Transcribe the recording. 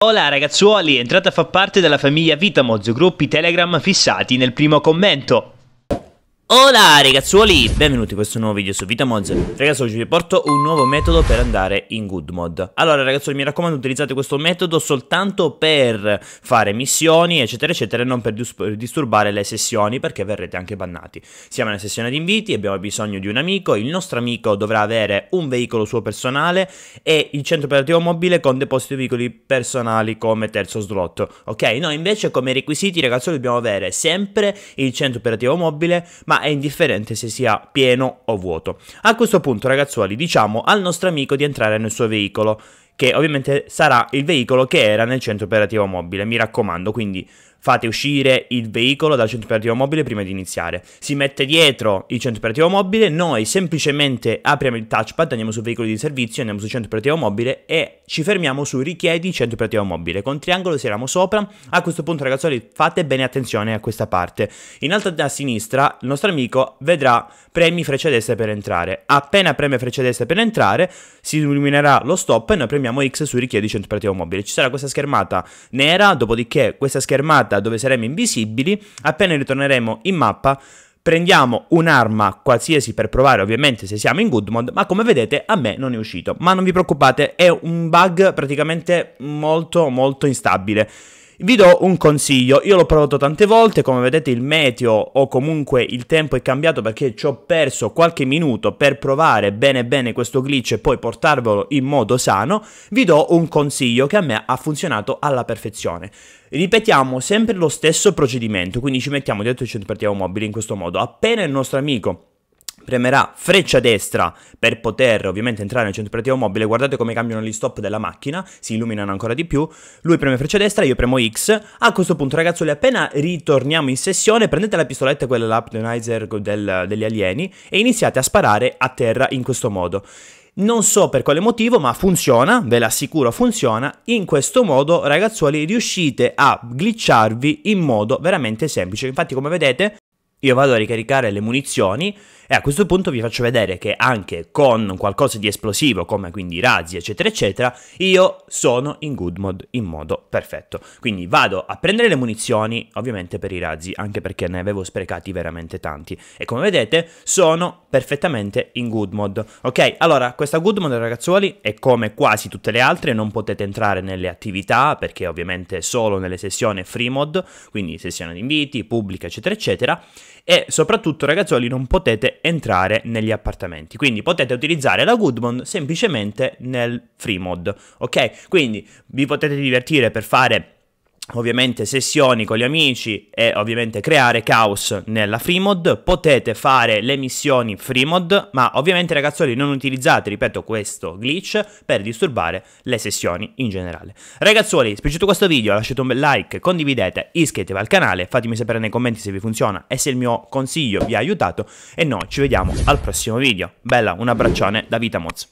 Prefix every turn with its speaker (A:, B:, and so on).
A: Hola ragazzuoli, entrate a far parte della famiglia Vitamoz, gruppi Telegram fissati nel primo commento. Hola ragazzuoli, benvenuti in questo nuovo video su Vitamods Ragazzi oggi vi porto un nuovo metodo per andare in good mod Allora ragazzuoli mi raccomando utilizzate questo metodo soltanto per fare missioni eccetera eccetera E non per disturbare le sessioni perché verrete anche bannati Siamo nella sessione di inviti, abbiamo bisogno di un amico Il nostro amico dovrà avere un veicolo suo personale E il centro operativo mobile con deposito di veicoli personali come terzo slot Ok, noi invece come requisiti ragazzuoli dobbiamo avere sempre il centro operativo mobile ma è indifferente se sia pieno o vuoto. A questo punto, ragazzuoli, diciamo al nostro amico di entrare nel suo veicolo che ovviamente sarà il veicolo che era nel centro operativo mobile. Mi raccomando, quindi fate uscire il veicolo dal centro operativo mobile prima di iniziare. Si mette dietro il centro operativo mobile, noi semplicemente apriamo il touchpad, andiamo su veicolo di servizio, andiamo sul centro operativo mobile e ci fermiamo su richiedi centro operativo mobile. Con triangolo saliamo sopra. A questo punto ragazzi, fate bene attenzione a questa parte. In alto a sinistra il nostro amico vedrà premi freccia destra per entrare. Appena preme freccia destra per entrare si illuminerà lo stop e noi premiamo chiamiamo X su richiedi 100 pratiche mobile. Ci sarà questa schermata nera, dopodiché questa schermata dove saremo invisibili, appena ritorneremo in mappa prendiamo un'arma qualsiasi per provare ovviamente se siamo in good mode, ma come vedete a me non è uscito. Ma non vi preoccupate, è un bug praticamente molto molto instabile. Vi do un consiglio, io l'ho provato tante volte, come vedete il meteo o comunque il tempo è cambiato perché ci ho perso qualche minuto per provare bene bene questo glitch e poi portarvelo in modo sano, vi do un consiglio che a me ha funzionato alla perfezione. Ripetiamo sempre lo stesso procedimento, quindi ci mettiamo dietro il centro partiamo mobile in questo modo, appena il nostro amico premerà freccia destra per poter ovviamente entrare nel centro operativo mobile, guardate come cambiano gli stop della macchina, si illuminano ancora di più, lui preme freccia destra, io premo X, a questo punto ragazzuoli appena ritorniamo in sessione prendete la pistoletta, quella l'aptonizer del, degli alieni e iniziate a sparare a terra in questo modo. Non so per quale motivo, ma funziona, ve l'assicuro funziona. In questo modo, ragazzuoli, riuscite a glitcharvi in modo veramente semplice. Infatti, come vedete, io vado a ricaricare le munizioni e a questo punto vi faccio vedere che anche con qualcosa di esplosivo, come quindi razzi, eccetera, eccetera, io sono in good mode in modo perfetto. Quindi vado a prendere le munizioni, ovviamente per i razzi, anche perché ne avevo sprecati veramente tanti. E come vedete sono perfettamente in good mode. Ok, allora questa good mode ragazzuoli è come quasi tutte le altre, non potete entrare nelle attività perché ovviamente solo nelle sessioni free mod, quindi sessione di inviti, pubblica, eccetera, eccetera. E soprattutto ragazzuoli non potete entrare negli appartamenti. Quindi potete utilizzare la Goodmon semplicemente nel free mod, ok? Quindi vi potete divertire per fare ovviamente sessioni con gli amici e ovviamente creare caos nella free mod Potete fare le missioni free mod ma ovviamente ragazzoli non utilizzate, ripeto, questo glitch per disturbare le sessioni in generale. Ragazzoli, se vi è piaciuto questo video lasciate un bel like, condividete, iscrivetevi al canale, fatemi sapere nei commenti se vi funziona e se il mio consiglio vi ha aiutato e noi ci vediamo al prossimo video. Bella, un abbraccione da Vitamoz.